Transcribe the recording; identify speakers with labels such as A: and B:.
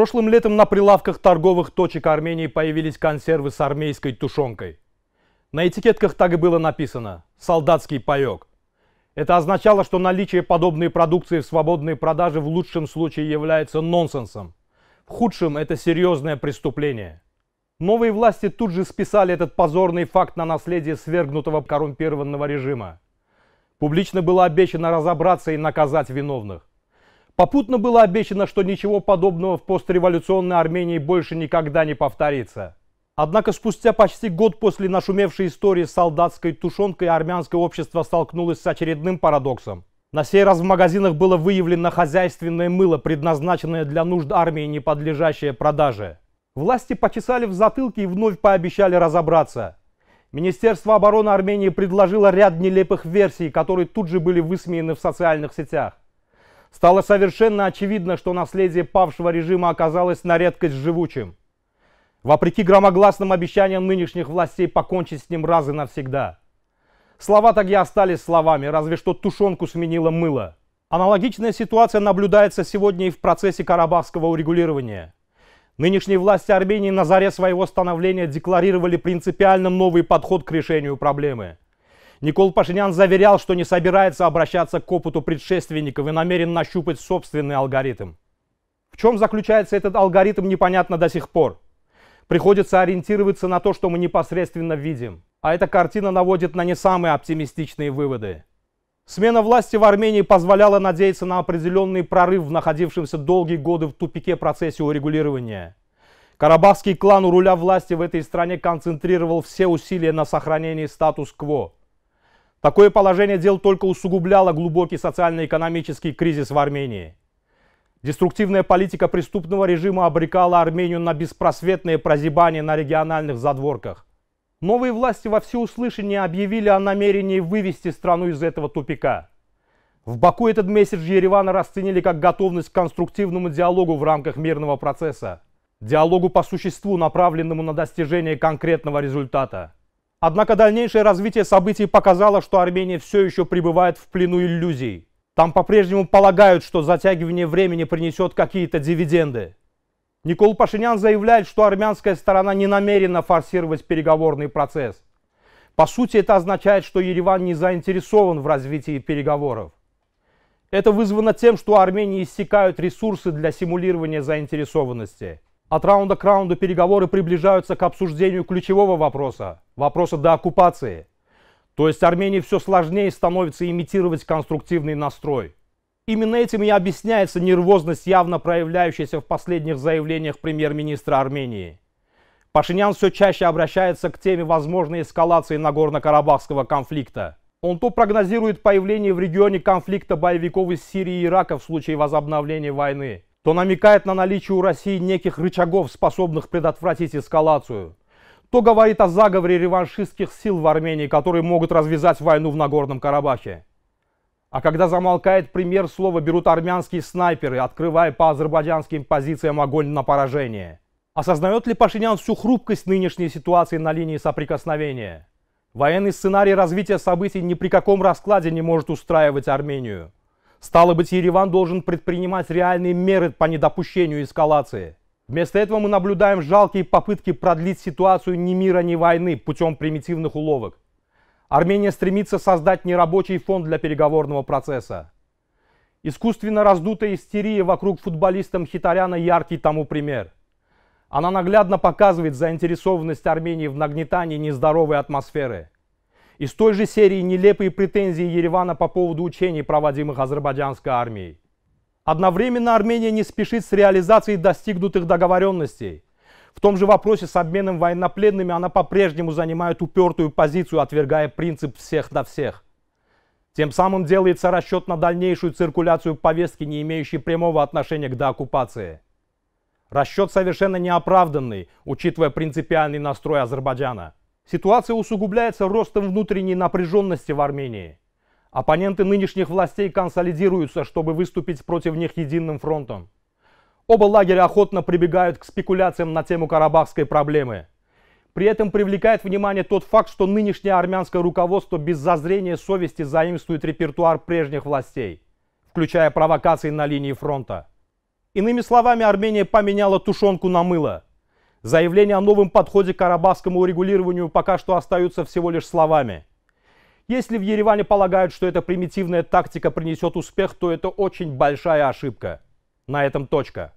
A: Прошлым летом на прилавках торговых точек Армении появились консервы с армейской тушенкой. На этикетках так и было написано «Солдатский паек». Это означало, что наличие подобной продукции в свободной продаже в лучшем случае является нонсенсом. В худшем это серьезное преступление. Новые власти тут же списали этот позорный факт на наследие свергнутого коррумпированного режима. Публично было обещано разобраться и наказать виновных. Попутно было обещано, что ничего подобного в постреволюционной Армении больше никогда не повторится. Однако спустя почти год после нашумевшей истории с солдатской тушенкой армянское общество столкнулось с очередным парадоксом. На сей раз в магазинах было выявлено хозяйственное мыло, предназначенное для нужд армии, не подлежащее продаже. Власти почесали в затылке и вновь пообещали разобраться. Министерство обороны Армении предложило ряд нелепых версий, которые тут же были высмеяны в социальных сетях. Стало совершенно очевидно, что наследие павшего режима оказалось на редкость живучим. Вопреки громогласным обещаниям нынешних властей покончить с ним раз и навсегда. Слова так и остались словами, разве что тушенку сменило мыло. Аналогичная ситуация наблюдается сегодня и в процессе карабахского урегулирования. Нынешние власти Армении на заре своего становления декларировали принципиально новый подход к решению проблемы – Никол Пашинян заверял, что не собирается обращаться к опыту предшественников и намерен нащупать собственный алгоритм. В чем заключается этот алгоритм, непонятно до сих пор. Приходится ориентироваться на то, что мы непосредственно видим. А эта картина наводит на не самые оптимистичные выводы. Смена власти в Армении позволяла надеяться на определенный прорыв в находившемся долгие годы в тупике процессе урегулирования. Карабахский клан у руля власти в этой стране концентрировал все усилия на сохранении статус-кво. Такое положение дел только усугубляло глубокий социально-экономический кризис в Армении. Деструктивная политика преступного режима обрекала Армению на беспросветные прозябания на региональных задворках. Новые власти во всеуслышание объявили о намерении вывести страну из этого тупика. В Баку этот месседж Еревана расценили как готовность к конструктивному диалогу в рамках мирного процесса. Диалогу по существу, направленному на достижение конкретного результата. Однако дальнейшее развитие событий показало, что Армения все еще пребывает в плену иллюзий. Там по-прежнему полагают, что затягивание времени принесет какие-то дивиденды. Никол Пашинян заявляет, что армянская сторона не намерена форсировать переговорный процесс. По сути, это означает, что Ереван не заинтересован в развитии переговоров. Это вызвано тем, что у Армении иссякают ресурсы для симулирования заинтересованности – от раунда к раунду переговоры приближаются к обсуждению ключевого вопроса – вопроса до оккупации. То есть Армении все сложнее становится имитировать конструктивный настрой. Именно этим и объясняется нервозность, явно проявляющаяся в последних заявлениях премьер-министра Армении. Пашинян все чаще обращается к теме возможной эскалации Нагорно-Карабахского конфликта. Он то прогнозирует появление в регионе конфликта боевиков из Сирии и Ирака в случае возобновления войны, то намекает на наличие у России неких рычагов, способных предотвратить эскалацию, то говорит о заговоре реваншистских сил в Армении, которые могут развязать войну в Нагорном Карабахе. А когда замолкает пример, слово берут армянские снайперы, открывая по азербайджанским позициям огонь на поражение. Осознает ли Пашинян всю хрупкость нынешней ситуации на линии соприкосновения? Военный сценарий развития событий ни при каком раскладе не может устраивать Армению. Стало быть, Ереван должен предпринимать реальные меры по недопущению эскалации. Вместо этого мы наблюдаем жалкие попытки продлить ситуацию ни мира, ни войны путем примитивных уловок. Армения стремится создать нерабочий фонд для переговорного процесса. Искусственно раздутая истерия вокруг футболиста Мхитаряна яркий тому пример. Она наглядно показывает заинтересованность Армении в нагнетании нездоровой атмосферы – из той же серии нелепые претензии Еревана по поводу учений, проводимых азербайджанской армией. Одновременно Армения не спешит с реализацией достигнутых договоренностей. В том же вопросе с обменом военнопленными она по-прежнему занимает упертую позицию, отвергая принцип «всех на всех». Тем самым делается расчет на дальнейшую циркуляцию повестки, не имеющей прямого отношения к деоккупации. Расчет совершенно неоправданный, учитывая принципиальный настрой Азербайджана – Ситуация усугубляется ростом внутренней напряженности в Армении. Оппоненты нынешних властей консолидируются, чтобы выступить против них единым фронтом. Оба лагеря охотно прибегают к спекуляциям на тему карабахской проблемы. При этом привлекает внимание тот факт, что нынешнее армянское руководство без зазрения совести заимствует репертуар прежних властей, включая провокации на линии фронта. Иными словами, Армения поменяла тушенку на мыло – Заявления о новом подходе к карабахскому урегулированию пока что остаются всего лишь словами. Если в Ереване полагают, что эта примитивная тактика принесет успех, то это очень большая ошибка. На этом точка.